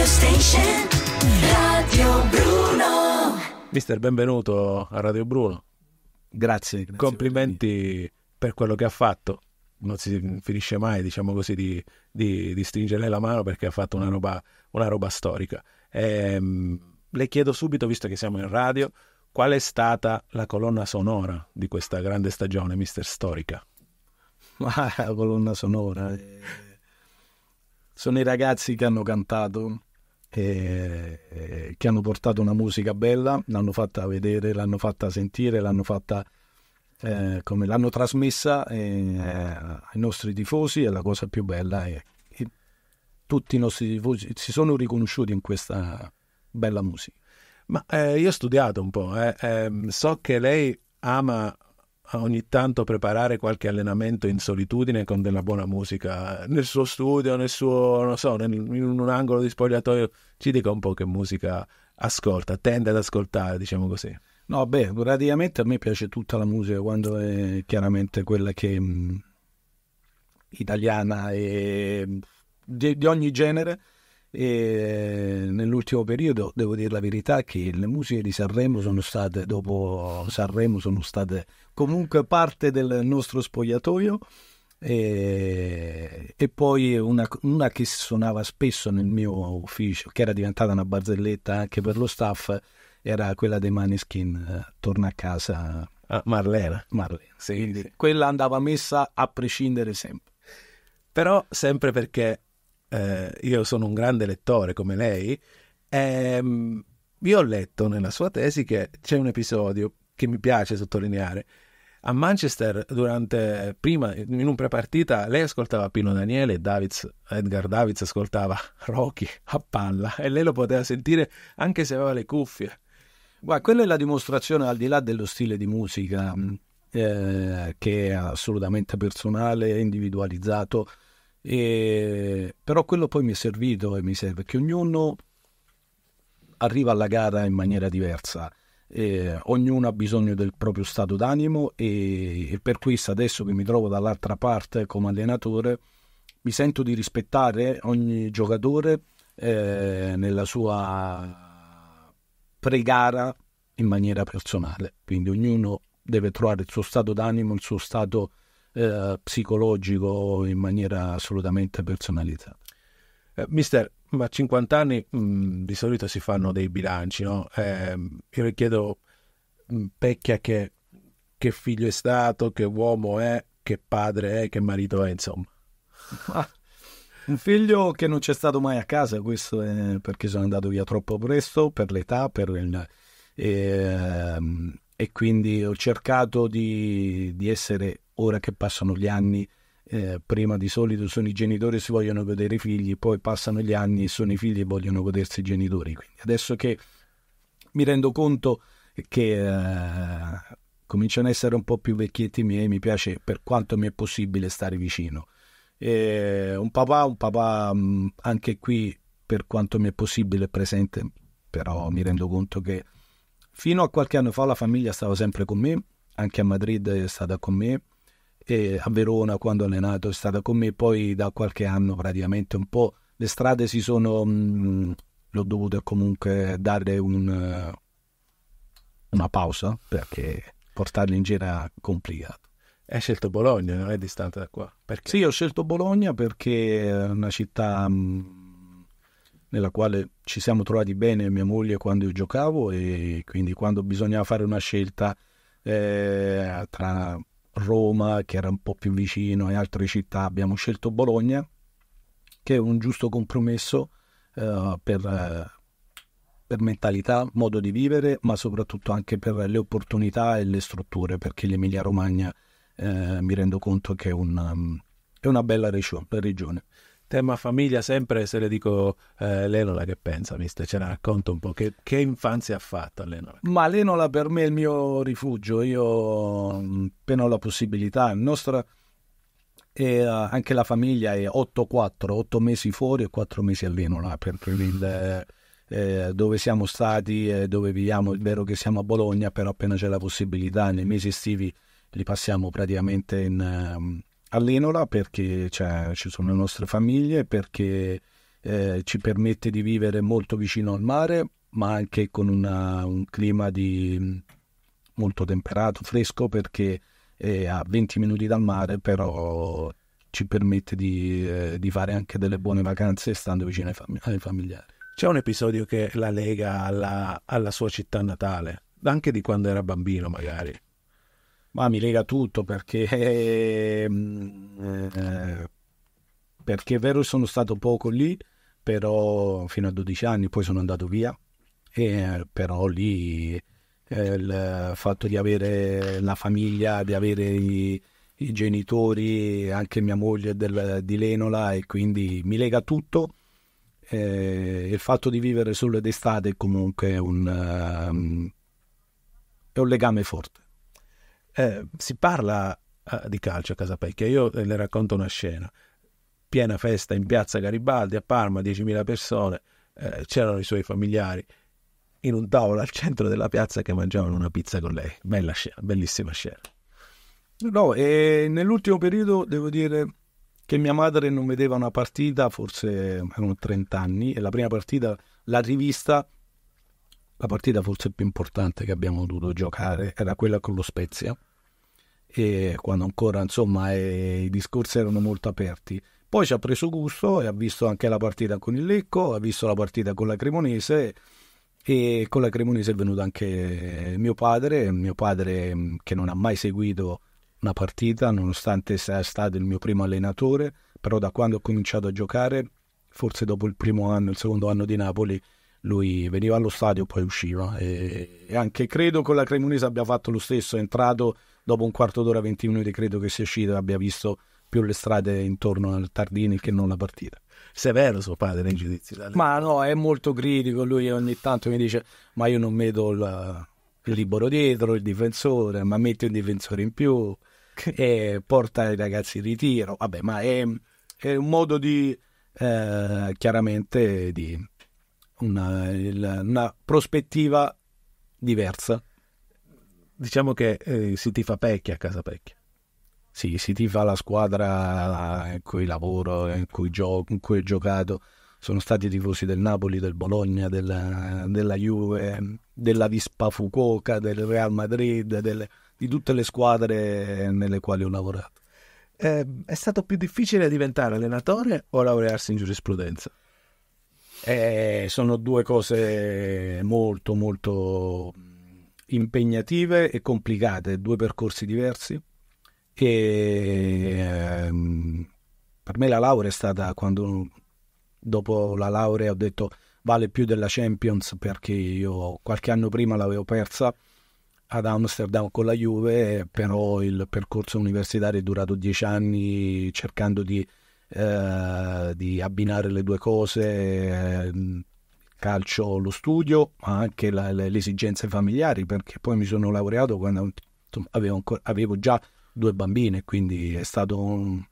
Radio Station, Radio Bruno. Mister, benvenuto a Radio Bruno. Grazie. grazie Complimenti per, quello che ha fatto. Non si finisce mai, diciamo così, di, di, di stringerle la mano perché ha fatto una roba, una roba storica. E, ehm, le chiedo subito, visto che siamo in radio, qual è stata la colonna sonora di questa grande stagione, Mister Storica? Ma ah, la colonna sonora. Eh, sono i ragazzi che hanno cantato eh, che hanno portato una musica bella, l'hanno fatta vedere, l'hanno fatta sentire, l'hanno fatta... Eh, come l'hanno trasmessa eh, ai nostri tifosi è la cosa più bella e, e tutti i nostri tifosi si sono riconosciuti in questa bella musica. Ma eh, io ho studiato un po', eh, ehm, so che lei ama ogni tanto preparare qualche allenamento in solitudine con della buona musica nel suo studio, nel suo, non so, nel, in un angolo di spogliatoio, ci dica un po' che musica ascolta, tende ad ascoltare, diciamo così. No, beh, praticamente a me piace tutta la musica quando è chiaramente quella che mh, mm, italiana e mm, di, di ogni genere e eh, nell'ultimo periodo devo dire la verità che le musiche di Sanremo sono state, dopo Sanremo, sono state comunque parte del nostro spogliatoio. E, e, poi una, una, che suonava spesso nel mio ufficio, che era diventata una barzelletta anche per lo staff, era quella dei Maneskin, eh, Torna a casa. Ah, Marlena. Marlena, sì, sì. Quella andava messa a prescindere sempre. Però sempre perché eh, io sono un grande lettore come lei, ehm, io ho letto nella sua tesi che c'è un episodio che mi piace sottolineare. A Manchester, durante, prima, in un pre-partita, lei ascoltava Pino Daniele e Davids, Edgar Davids ascoltava Rocky a palla e lei lo poteva sentire anche se aveva le cuffie. Guarda, quella è la dimostrazione, al di là dello stile di musica, eh, che è assolutamente personale e individualizzato, e, però quello poi mi è servito e mi serve che ognuno arriva alla gara in maniera diversa. Eh, ognuno ha bisogno del proprio stato d'animo e, e, per questo adesso che mi trovo dall'altra parte come allenatore mi sento di rispettare ogni giocatore eh, nella sua pre-gara in maniera personale quindi ognuno deve trovare il suo stato d'animo il suo stato eh, psicologico in maniera assolutamente personalizzata. Eh, mister, ma a 50 anni mh, mm, di solito si fanno dei bilanci, no? Eh, io le chiedo, mh, mm, Pecchia, che, che, figlio è stato, che uomo è, che padre è, che marito è, insomma. Ah, un figlio che non c'è stato mai a casa, questo è perché sono andato via troppo presto, per l'età, per il... E, ehm, e quindi ho cercato di, di essere ora che passano gli anni, eh, prima di solito sono i genitori che si vogliono godere i figli, poi passano gli anni e sono i figli e vogliono godersi i genitori. Quindi adesso che mi rendo conto che eh, cominciano ad essere un po' più vecchietti miei, mi piace per quanto mi è possibile stare vicino. E un papà, un papà mm, anche qui per quanto mi è possibile presente, però mi rendo conto che fino a qualche anno fa la famiglia stava sempre con me, anche a Madrid è stata con me, eh, a Verona quando ho allenato è stata con me, poi da qualche anno praticamente un po' le strade si sono... Mh, mm, l'ho dovuto comunque dare un, una pausa perché portarli in giro era complicato. Hai scelto Bologna, non è distante da qua? Perché? Sì, ho scelto Bologna perché è una città mm, nella quale ci siamo trovati bene mia moglie quando io giocavo e quindi quando bisognava fare una scelta eh, tra Roma, che era un po' più vicino, e altre città, abbiamo scelto Bologna, che è un giusto compromesso eh, per, eh, per mentalità, modo di vivere, ma soprattutto anche per le opportunità e le strutture, perché l'Emilia Romagna eh, mi rendo conto che è, un, um, è una bella regione tema famiglia sempre se le dico eh, l'Enola che pensa, mister, ce la racconto un po', che, che infanzia ha fatto l'Enola? Ma l'Enola per me è il mio rifugio, io mm, appena ho la possibilità, il nostro... E, eh, anche la famiglia è 8-4, 8 mesi fuori e 4 mesi all'Enola, per il, eh, eh, dove siamo stati, eh, dove viviamo, è vero che siamo a Bologna, però appena c'è la possibilità, nei mesi estivi li passiamo praticamente in, ehm, allenola perché cioè, ci sono le nostre famiglie, perché eh, ci permette di vivere molto vicino al mare, ma anche con una, un clima di, molto temperato, fresco, perché è eh, a 20 minuti dal mare, però ci permette di, eh, di fare anche delle buone vacanze stando vicino ai, fam- ai familiari. C'è un episodio che la lega alla, alla sua città natale, anche di quando era bambino magari. Ma mi lega tutto perché, ehm, eh, perché è vero che sono stato poco lì, però fino a 12 anni poi sono andato via, e, eh, però lì eh, il fatto di avere la famiglia, di avere i, i genitori, anche mia moglie del, di Lenola e quindi mi lega tutto. Eh, il fatto di vivere solo d'estate è comunque un, um, è un legame forte. Eh, si parla eh, di calcio a Casapecchia. Io eh, le racconto una scena. Piena festa in piazza Garibaldi a Parma, 10.000 persone, eh, c'erano i suoi familiari in un tavolo al centro della piazza che mangiavano una pizza con lei. Bella scena, bellissima scena. No, e nell'ultimo periodo devo dire che mia madre non vedeva una partita, forse erano 30 anni, e la prima partita la rivista la partita forse più importante che abbiamo dovuto giocare era quella con lo Spezia e quando ancora insomma eh, i discorsi erano molto aperti. Poi ci ha preso gusto e ha visto anche la partita con il Lecco, ha visto la partita con la Cremonese e con la Cremonese è venuto anche mio padre, mio padre mm, che non ha mai seguito una partita nonostante sia stato il mio primo allenatore, però da quando ho cominciato a giocare, forse dopo il primo anno, il secondo anno di Napoli, lui veniva allo stadio e poi usciva e anche credo con la Cremonese abbia fatto lo stesso, è entrato dopo un quarto d'ora, 20 minuti, credo che sia uscito e abbia visto più le strade intorno al Tardini che non la partita. Severo suo padre nei giudizi. Ma no, è molto critico. Lui ogni tanto mi dice: Ma io non vedo il, il libero dietro, il difensore, ma metti un difensore in più e porta i ragazzi in ritiro. Vabbè, ma è, è un modo di eh, chiaramente di una, una prospettiva diversa diciamo che eh, si fa pecchia a casa pecchia. Sì, si ti fa la squadra in eh, cui lavoro, in eh, cui, gio- in cui ho giocato. Sono stati tifosi del Napoli, del Bologna, della, della Juve, della Vispa Fukuoka, del Real Madrid, delle, di tutte le squadre nelle quali ho lavorato. Eh, è stato più difficile diventare allenatore o laurearsi in giurisprudenza? Eh, sono due cose molto, molto impegnative e complicate, due percorsi diversi. E, ehm, per me la laurea è stata quando dopo la laurea ho detto vale più della Champions perché io qualche anno prima l'avevo persa ad Amsterdam con la Juve, però il percorso universitario è durato dieci anni cercando di, eh, di abbinare le due cose. Eh, calcio lo studio, ma anche la, le, le, esigenze familiari, perché poi mi sono laureato quando avevo, ancora, avevo, già due bambine, quindi è stato un,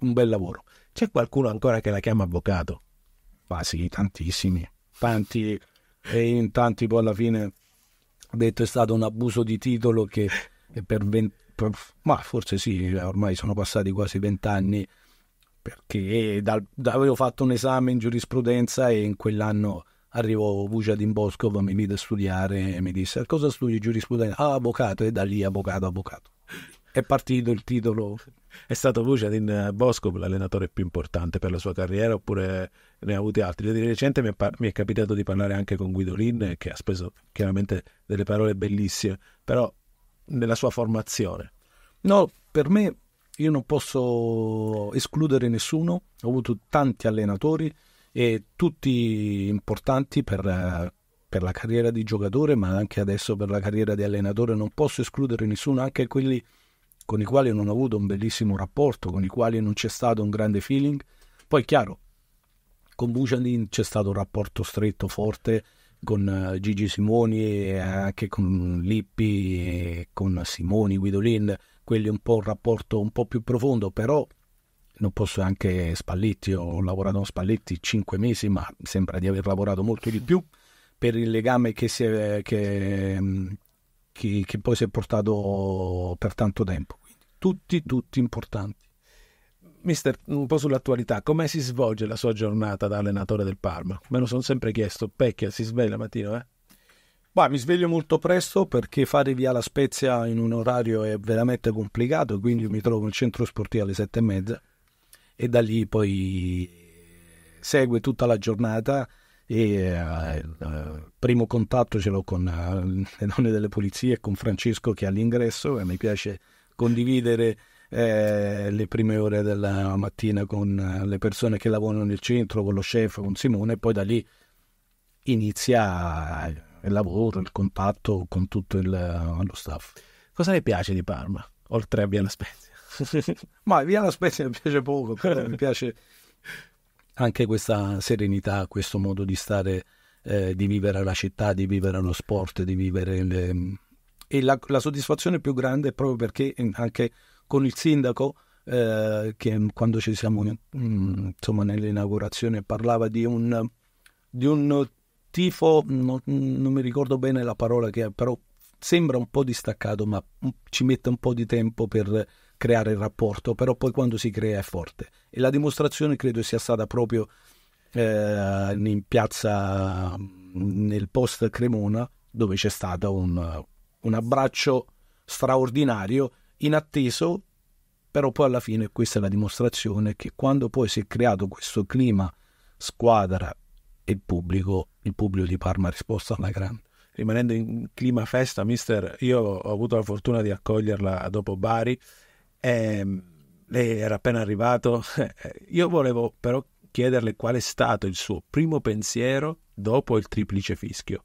un bel lavoro. C'è qualcuno ancora che la chiama avvocato? Ma sì, tantissimi, tanti, e in tanti poi alla fine ho detto è stato un abuso di titolo che per vent'anni ma forse sì, ormai sono passati quasi vent'anni perché dal, avevo fatto un esame in giurisprudenza e in quell'anno arrivò Vujadin Boskov, mi vide studiare e mi disse cosa studi giurisprudenza? Ah, avvocato, e da lì avvocato, avvocato. È partito il titolo. È stato Vujadin Boskov l'allenatore più importante per la sua carriera oppure ne ha avuti altri? Di recente mi è, par- mi è capitato di parlare anche con Guidolin che ha speso chiaramente delle parole bellissime, però nella sua formazione. No, per me io non posso escludere nessuno, ho avuto tanti allenatori, e tutti importanti per, per, la carriera di giocatore, ma anche adesso per la carriera di allenatore. Non posso escludere nessuno, anche quelli con i quali non ho avuto un bellissimo rapporto, con i quali non c'è stato un grande feeling. Poi, chiaro, con Buciandin c'è stato un rapporto stretto, forte, con eh, Gigi Simoni e anche con Lippi, con Simoni, Guidolin, quelli un po' un rapporto un po' più profondo, però non posso anche Spalletti, ho lavorato con Spalletti 5 mesi, ma sembra di aver lavorato molto di più per il legame che, è, che, mm, che, che poi si è portato per tanto tempo. Quindi, tutti, tutti importanti. Mister, un po' sull'attualità, come si svolge la sua giornata da allenatore del Parma? Me lo sono sempre chiesto, Pecchia si sveglia la mattina, eh? Bah, mi sveglio molto presto perché fare via la Spezia in un orario è veramente complicato, quindi mi trovo in centro sportivo alle sette e mezza e da lì poi segue tutta la giornata e eh, il eh, primo contatto ce l'ho con eh, le donne delle pulizie e con Francesco che è all'ingresso e mi piace condividere eh, le prime ore della mattina con eh, le persone che lavorano nel centro, con lo chef, con Simone e poi da lì inizia eh, il lavoro, il contatto con tutto il, lo staff. Cosa le piace di Parma, oltre a Biella Ma via la Spezia mi piace poco, però mi piace anche questa serenità, questo modo di stare, eh, di vivere la città, di vivere lo sport, di vivere... Le... E la, la soddisfazione più grande è proprio perché eh, anche con il sindaco... Eh, che quando ci siamo mm, insomma nell'inaugurazione parlava di un, di un tifo non, non, mi ricordo bene la parola che è però sembra un po' distaccato ma ci mette un po' di tempo per creare il rapporto, però poi quando si crea è forte. E la dimostrazione credo sia stata proprio eh, in piazza, nel post Cremona, dove c'è stato un, un abbraccio straordinario, inatteso, però poi alla fine questa è la dimostrazione che quando poi si è creato questo clima squadra e pubblico, il pubblico di Parma ha risposto alla grande. Rimanendo in clima festa, mister, io ho avuto la fortuna di accoglierla dopo Bari e ehm, lei era appena arrivato. Io volevo però chiederle qual è stato il suo primo pensiero dopo il triplice fischio.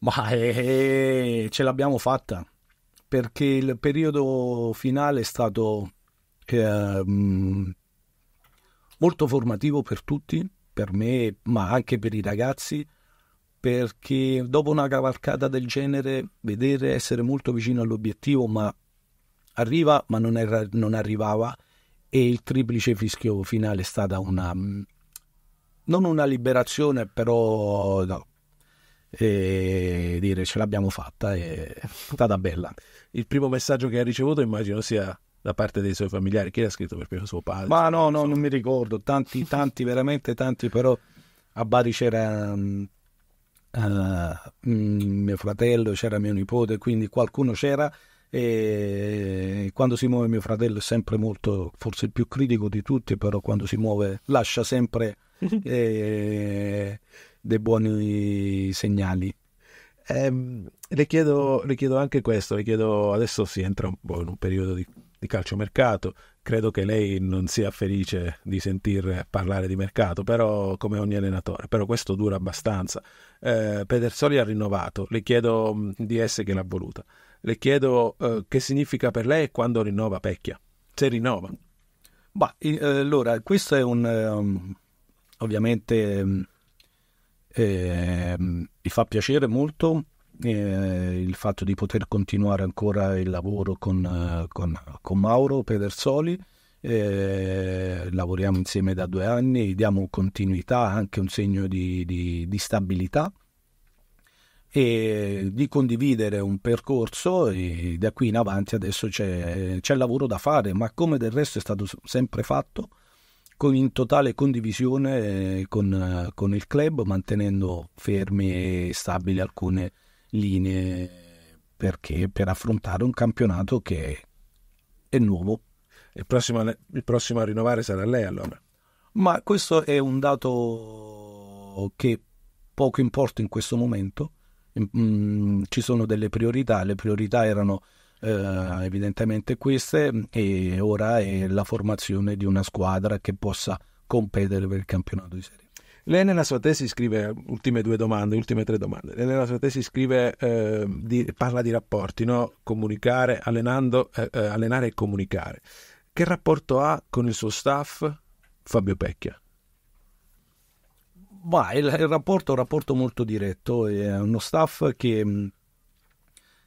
Ma eh, eh ce l'abbiamo fatta perché il periodo finale è stato eh, molto formativo per tutti, per me, ma anche per i ragazzi, perché dopo una cavalcata del genere, vedere essere molto vicino all'obiettivo, ma arriva ma non, era, non arrivava e il triplice fischio finale è stata una mm, non una liberazione però no, e dire ce l'abbiamo fatta è stata bella. Il primo messaggio che ha ricevuto immagino sia da parte dei suoi familiari, chi l'ha scritto per primo suo padre? Ma no, no, so. non mi ricordo, tanti, tanti, veramente tanti, però a Bari c'era uh, mio fratello, c'era mio nipote, quindi qualcuno c'era e quando si muove mio fratello è sempre molto, forse il più critico di tutti, però quando si muove lascia sempre eh, dei buoni segnali. Eh, le, chiedo, le, chiedo, anche questo, le chiedo, adesso si entra un po' in un periodo di, di calciomercato, credo che lei non sia felice di sentir parlare di mercato, però come ogni allenatore, però questo dura abbastanza. Eh, Pedersoli ha rinnovato, le chiedo di essere che l'ha voluta le chiedo eh, che significa per lei quando rinnova Pecchia, se rinnova. Bah, eh, allora, questo è un... Um, ovviamente eh, mi fa piacere molto eh, il fatto di poter continuare ancora il lavoro con, eh, con, con Mauro Pedersoli. Eh, lavoriamo insieme da due anni, diamo continuità, anche un segno di, di, di stabilità e di condividere un percorso e da qui in avanti adesso c'è, c'è lavoro da fare, ma come del resto è stato sempre fatto, con, in totale condivisione eh, con, con il club, mantenendo ferme e stabili alcune linee perché, per affrontare un campionato che è nuovo. Il prossimo, il prossimo a rinnovare sarà lei allora? Ma questo è un dato che poco importa in questo momento Mm, ci sono delle priorità, le priorità erano eh, evidentemente queste e ora è la formazione di una squadra che possa competere per il campionato di Serie lei nella sua tesi scrive, ultime due domande, ultime tre domande, lei nella sua tesi scrive, eh, di, parla di rapporti, no? comunicare, allenando, eh, eh allenare e comunicare. Che rapporto ha con il suo staff Fabio Pecchia? Ma il, il, rapporto è un rapporto molto diretto, è uno staff che,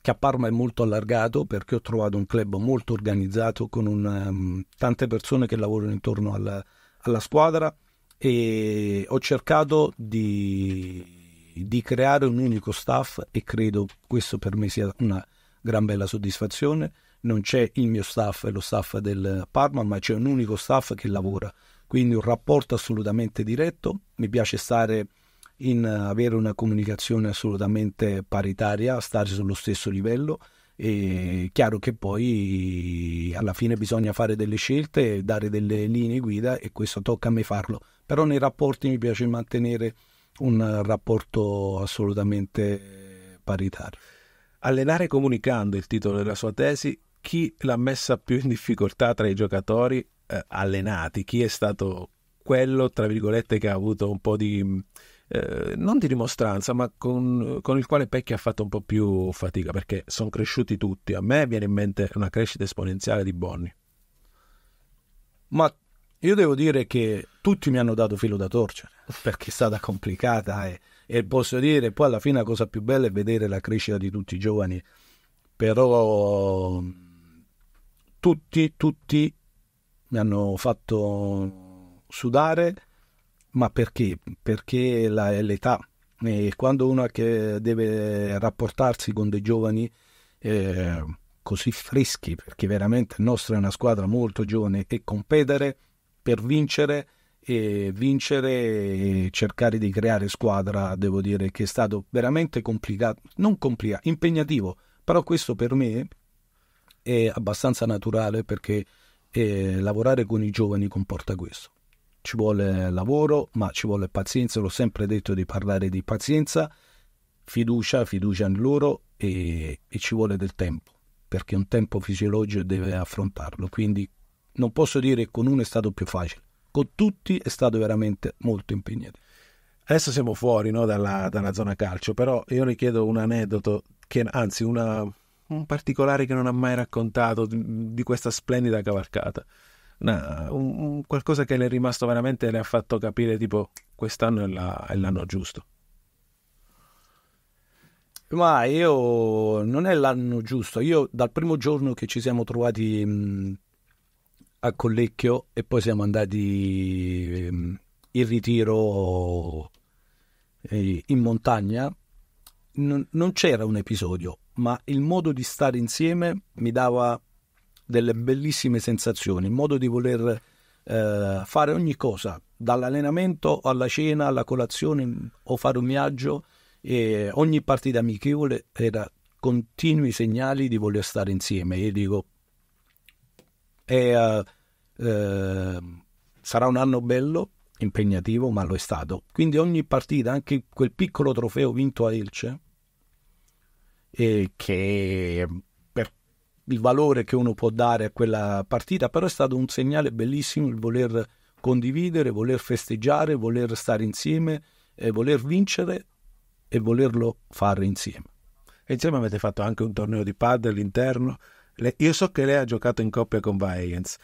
che, a Parma è molto allargato perché ho trovato un club molto organizzato con un, tante persone che lavorano intorno alla, alla squadra e ho cercato di, di, creare un unico staff e credo questo per me sia una gran bella soddisfazione. Non c'è il mio staff e lo staff del Parma, ma c'è un unico staff che lavora quindi un rapporto assolutamente diretto, mi piace stare in avere una comunicazione assolutamente paritaria, stare sullo stesso livello. e chiaro che poi alla fine bisogna fare delle scelte, dare delle linee guida e questo tocca a me farlo. Però nei rapporti mi piace mantenere un rapporto assolutamente paritario. Allenare comunicando il titolo della sua tesi, chi l'ha messa più in difficoltà tra i giocatori eh, allenati, chi è stato quello, tra virgolette, che ha avuto un po' di... Eh, non di dimostranza, ma con, con, il quale Pecchi ha fatto un po' più fatica perché sono cresciuti tutti. A me viene in mente una crescita esponenziale di Bonni. Ma io devo dire che tutti mi hanno dato filo da torcere perché è stata complicata e, e posso dire poi alla fine la cosa più bella è vedere la crescita di tutti i giovani. Però tutti, tutti mi hanno fatto sudare, ma perché? Perché la, è l'età. E quando uno che deve rapportarsi con dei giovani eh, così freschi, perché veramente il nostro è una squadra molto giovane, e competere per vincere e vincere e cercare di creare squadra, devo dire che è stato veramente complicato, non complicato, impegnativo, però questo per me è abbastanza naturale perché e lavorare con i giovani comporta questo. Ci vuole lavoro, ma ci vuole pazienza, l'ho sempre detto di parlare di pazienza, fiducia, fiducia in loro e, e ci vuole del tempo, perché un tempo fisiologico deve affrontarlo. Quindi non posso dire che con uno è stato più facile, con tutti è stato veramente molto impegnativo. Adesso siamo fuori no, dalla, dalla, zona calcio, però io le chiedo un aneddoto, che, anzi una, un particolare che non ha mai raccontato di, di questa splendida cavalcata. Una, un, un qualcosa che le è rimasto veramente le ha fatto capire tipo quest'anno è, la, è l'anno giusto. Ma io non è l'anno giusto. Io dal primo giorno che ci siamo trovati mh, mm, a Collecchio e poi siamo andati mh, mm, in ritiro eh, in montagna, non, non c'era un episodio ma il modo di stare insieme mi dava delle bellissime sensazioni, il modo di voler eh, fare ogni cosa, dall'allenamento alla cena, alla colazione o fare un viaggio, e ogni partita amichevole era continui segnali di voler stare insieme. Io dico, è, eh, eh, sarà un anno bello, impegnativo, ma lo è stato. Quindi ogni partita, anche quel piccolo trofeo vinto a Elce, eh, che mm, per il valore che uno può dare a quella partita, però è stato un segnale bellissimo il voler condividere, voler festeggiare, voler stare insieme, eh, voler vincere e volerlo fare insieme. E insieme avete fatto anche un torneo di padel interno. io so che lei ha giocato in coppia con Vaeyens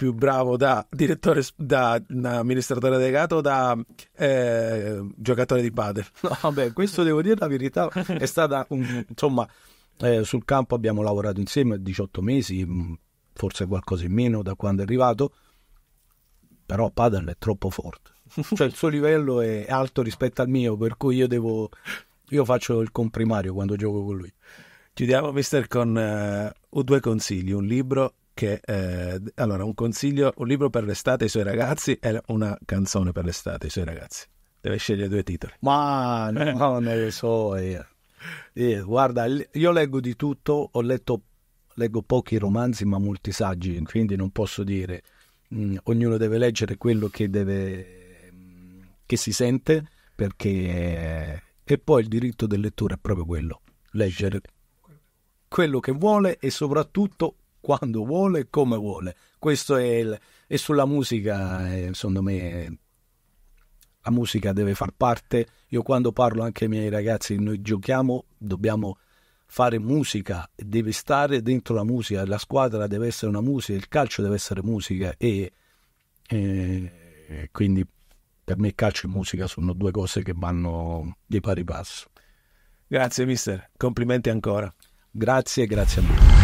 più bravo da direttore, da, da amministratore delegato o da eh, giocatore di padel? No, vabbè, questo devo dire la verità, è stata un, insomma, eh, sul campo abbiamo lavorato insieme 18 mesi, mm, forse qualcosa in meno da quando è arrivato, però padel è troppo forte. Cioè il suo livello è alto rispetto al mio, per cui io devo io faccio il comprimario quando gioco con lui. Chiudiamo, mister, con uh, due consigli: un libro che eh, allora un consiglio, un libro per l'estate ai suoi ragazzi e una canzone per l'estate ai suoi ragazzi. Deve scegliere due titoli. Ma no, non lo so io. Eh. io. Eh, guarda, io leggo di tutto, ho letto leggo pochi romanzi ma molti saggi, quindi non posso dire mh, mm, ognuno deve leggere quello che deve mm, che si sente perché eh, e poi il diritto del lettore è proprio quello, leggere quello che vuole e soprattutto quando vuole e come vuole. Questo è il... E sulla musica, eh, secondo me, la musica deve far parte. Io quando parlo anche ai miei ragazzi, noi giochiamo, dobbiamo fare musica, deve stare dentro la musica, la squadra deve essere una musica, il calcio deve essere musica e, e, eh, e quindi per me calcio e musica sono due cose che vanno di pari passo. Grazie mister, complimenti ancora. Grazie, grazie a voi.